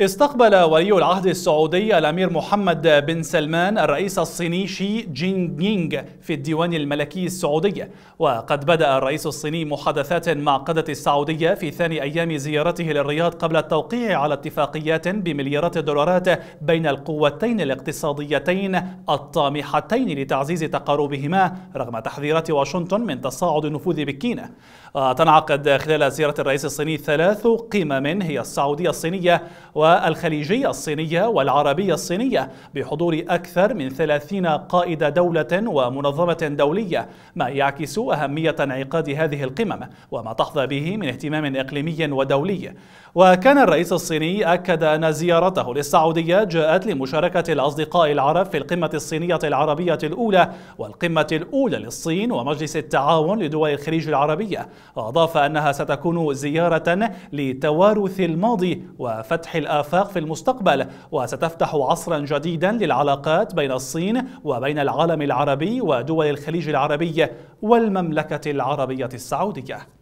استقبل ولي العهد السعودي الأمير محمد بن سلمان الرئيس الصيني شي جين يينغ في الديوان الملكي السعودي وقد بدأ الرئيس الصيني محادثات مع قادة السعودية في ثاني أيام زيارته للرياض قبل التوقيع على اتفاقيات بمليارات الدولارات بين القوتين الاقتصاديتين الطامحتين لتعزيز تقاربهما رغم تحذيرات واشنطن من تصاعد نفوذ بكين وتنعقد خلال زيارة الرئيس الصيني ثلاث قمم هي السعودية الصينية و والخليجية الصينية والعربية الصينية بحضور أكثر من 30 قائد دولة ومنظمة دولية ما يعكس أهمية انعقاد هذه القمم وما تحظى به من اهتمام إقليمي ودولي وكان الرئيس الصيني أكد أن زيارته للسعودية جاءت لمشاركة الأصدقاء العرب في القمة الصينية العربية الأولى والقمة الأولى للصين ومجلس التعاون لدول الخليج العربية وأضاف أنها ستكون زيارة لتوارث الماضي وفتح الآخر آفاق في المستقبل وستفتح عصرا جديدا للعلاقات بين الصين وبين العالم العربي ودول الخليج العربي والمملكة العربية السعودية